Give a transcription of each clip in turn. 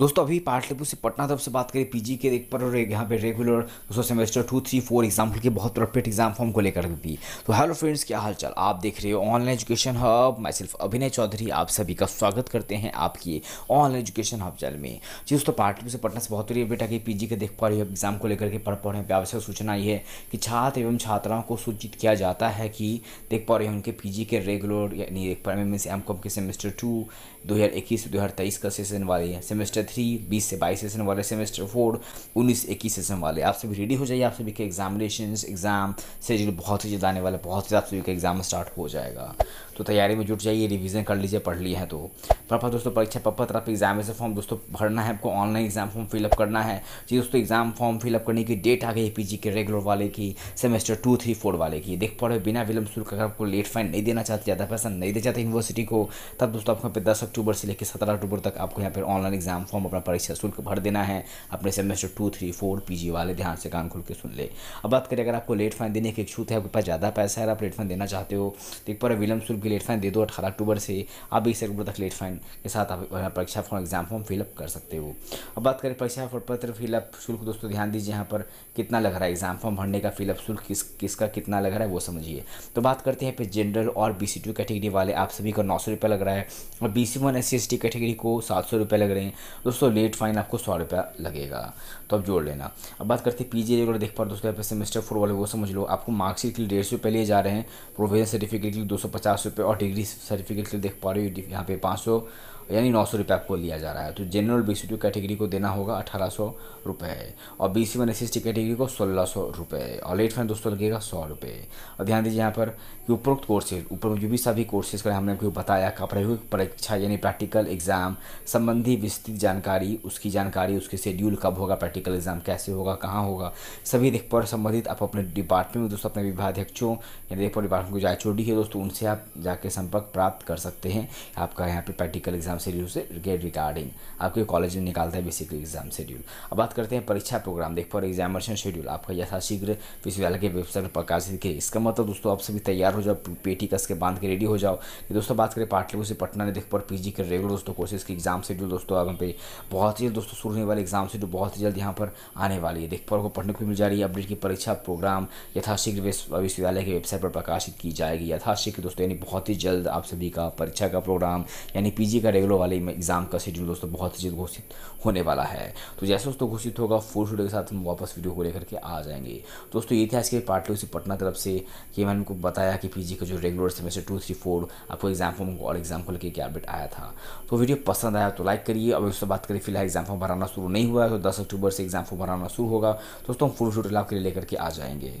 दोस्तों अभी पाटलिपुत्र से पटना तरफ से बात करें पीजी के एक पर यहाँ पे रेगुलर दोस्तों semester two three four exam के बहुत प्रोपेट एग्जाम फॉर्म को लेकर भी तो हेलो फ्रेंड्स क्या हाल चाल आप देख रहे हो ऑनलाइन एजुकेशन हब मैं सिर्फ अभिनय चौधरी आप सभी का स्वागत करते हैं आपकी ऑनलाइन एजुकेशन हब चल में जी दोस्तों पाटलिपुर से पटना से बहुत रही है बेटा कि पी के देख पा रही एग्जाम को लेकर के पढ़ हैं आवश्यक सूचना ये है कि छात्र एवं छात्राओं को सूचित किया जाता है कि देख पा रहे हैं उनके पी के रेगुलर यानी देख पा रहे हैं एम के सेमेस्टर टू दो हज़ार इक्कीस दो हज़ार तेईस का सेशन वाली सेमेस्टर थ्री बीस से बाईस सेशन वाले सेमेस्टर फोर उन्नीस इक्कीस सेशन वाले आप सभी रेडी हो जाइए आप सभी के एग्जामिनेशन एग्जाम शेड्यूल बहुत ही ज़्यादा आने वाले बहुत ज़्यादा आप सभी का एग्जाम स्टार्ट हो जाएगा तो तैयारी में जुट जाइए रिविजन कर लीजिए पढ़ लिए हैं तो पापा दोस्तों परीक्षा पापा आप एग्जामिनेशन फॉर्म दोस्तों भरना है आपको ऑनलाइन एग्जाम फॉर्म फिलअप करना है जी दोस्तों एग्जाम फॉर्म फिलअप करने की डेट आ गई पीजी के रेगुलर वाले की सेमेस्टर टू थ्री फोर वाले की देख पड़े बिना विलंब शुल्क अगर आपको लेट फाइन नहीं देना चाहते ज़्यादा पैसा नहीं दे जाते यूनिवर्सिटी को तब दोस्तों आपको यहाँ पे दस अक्टूबर से लेकर सत्रह अक्टूबर तक आपको यहाँ पर ऑनलाइन एग्जाम फॉर्म फॉर्म अपना परीक्षा शुल्क भर देना है अपने semester two three four P वाले ध्यान से कान खुल के सुन ले अब बात करें अगर आपको लेट फाइन देने की इच्छुक है आपके पास ज़्यादा पैसा है आप लेट फाइन देना चाहते हो तो एक बार विलम शुल्क की लेट फाइन दे दो अठारह अक्टूबर से आप बीस अक्टूबर तक लेट फाइन के साथ आप परीक्षा फॉर्म एग्जाम फॉर्म फिलअप कर सकते हो अब बात करें परीक्षा पत्र फिलअप शुल्क दोस्तों ध्यान दीजिए यहाँ पर कितना लग रहा है एग्जाम फॉर्म भरने का फिलअप शुल्क किस किसका कितना लग रहा है वो समझिए तो बात करते हैं फिर जनरल और बी सी कैटेगरी वाले आप सभी का नौ सौ लग रहा है और B C one S C category को सात सौ लग रहे हैं दोस्तों लेट फाइन आपको सौ रुपया लगेगा तो आप जोड़ लेना अब बात करते हैं पीजी रेगुलर देख पा दोस्तों सेमेस्टर फोर वाले वो समझ लो आपको मार्कशीट के लिए डेढ़ सौ रुपये जा रहे हैं प्रोविजन सर्टिफिकेट के लिए दो सौ पचास रुपये और डिग्री सर्टिफिकेट के लिए देख पा रहे हो यहाँ पे पाँच सौ यानी नौ सौ रुपये आपको लिया जा रहा है तो general B C two category को देना होगा अठारह सौ रुपये और B C one S T category को सोलह सौ रुपये और लेट फाइन दोस्तों लगेगा सौ रुपये और ध्यान दीजिए यहाँ पर कि उपरोक्त कोर्सेज ऊपर जो भी सभी कोर्सेज का हमने आपको बताया का प्रायोगिक परीक्षा यानी प्रैक्टिकल एग्जाम संबंधी विस्तृत जानकारी उसकी जानकारी उसके शेड्यूल कब होगा प्रैक्टिकल एग्जाम कैसे होगा कहाँ होगा सभी देख पर संबंधित आप अपने डिपार्टमेंट में दोस्तों अपने विभागाध्यक्षों यानी देख पर डिपार्टमेंट को जाए छोड़ी है दोस्तों उनसे आप जाके संपर्क प्राप्त कर सकते हैं आपका यहाँ पर प्रैक्टिकल एग्जाम एग्ज़ाम शेड्यूल से गेट रिगार्डिंग आपके कॉलेज में निकालता है बेसिकली एग्जाम शेड्यूल अब बात करते हैं परीक्षा प्रोग्राम देख पर एग्जामिनेशन शेड्यूल आपका यथाशीघ्र विश्वविद्यालय के वेबसाइट पर प्रकाशित किए इसका मतलब दोस्तों आप सभी तैयार हो जाओ पेटी कस के बांध के रेडी हो जाओ कि दोस्तों बात करें पाटलिपुर से पटना ने देख पर पी के रेगुलर दोस्तों कोर्सेज के एग्जाम शेड्यूल दोस्तों यहाँ पे बहुत ही दोस्तों शुरू होने वाले एग्जाम शेड्यूल बहुत ही जल्द यहाँ पर आने वाली है देख पर आपको पढ़ने को मिल जा रही है अपडेट की परीक्षा प्रोग्राम यथाशीघ्र विश्वविद्यालय के वेबसाइट पर प्रकाशित की जाएगी यथाशीघ्र दोस्तों यानी बहुत ही जल्द आप सभी का परीक्षा का प्रोग्राम यानी पीजी का रेगुलर शेड्यूलों वाले एग्ज़ाम का शेड्यूल दोस्तों बहुत ही जल्द घोषित होने वाला है तो जैसे दोस्तों घोषित होगा फुल शेड्यूल के साथ हम वापस वीडियो को लेकर के आ जाएंगे दोस्तों ये थे आज के पार्ट टू से पटना तरफ से कि मैंने उनको बताया कि पीजी का जो regular semester two three four आपको एग्जाम फॉर्म और एग्जाम को लेकर क्या अपडेट आया था तो वीडियो पसंद आया तो लाइक करिए अब उससे बात करें फिलहाल एग्जाम फॉर्म भराना शुरू नहीं हुआ है तो दस अक्टूबर से एग्जाम फॉर्म भराना शुरू होगा दोस्तों हम फुल शेड्यूल आपके लिए लेकर के आ जाएंगे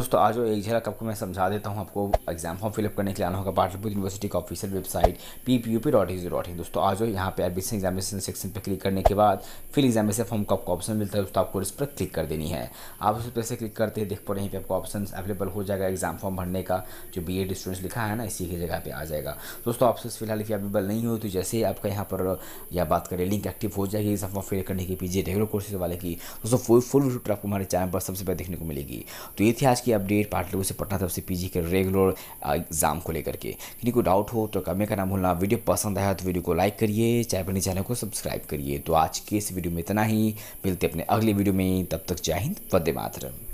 दोस्तों आज एक झलक आपको मैं समझा देता हूँ आपको एग्जाम फॉर्म फिलअप करने के लिए आना होगा पाटलपुर यूनिवर्सिटी का official website P P U P dot easy dot in दोस्तों आज यहाँ पे एडमिशन एग्जामिनेशन सेक्शन पर क्लिक करने के बाद फिर एग्जामिनेशन फॉर्म का आपको ऑप्शन मिलता है दोस्तों आपको इस पर क्लिक कर देनी है आप उस पर से क्लिक करते हैं देख पा रहे हैं कि आपको ऑप्शन अवेलेबल हो जाएगा एग्जाम फॉर्म भरने का जो बी एड स्टूडेंट्स लिखा है ना इसी की जगह पर आ जाएगा दोस्तों ऑप्शन फिलहाल इफ अवेलेबल नहीं हो तो जैसे ही आपका यहाँ पर या बात करें लिंक एक्टिव हो जाएगी एग्जाम फॉर्म फिल करने की पीजिए रेगुलर कोर्सेज वाले की दोस्तों फुल फुल आपको हमारे चैनल पर सबसे पहले देखने को मिलेगी तो ये थी आज की की अपडेट पार्ट लोगों से पटना तरफ से पीजी के रेगुलर एग्जाम को लेकर के किसी को डाउट हो तो कमेंट करना भूलना वीडियो पसंद आया तो वीडियो को लाइक करिए चाहे अपने चैनल को सब्सक्राइब करिए तो आज के इस वीडियो में इतना ही मिलते अपने अगले वीडियो में तब तक जय हिंद वंदे मातरम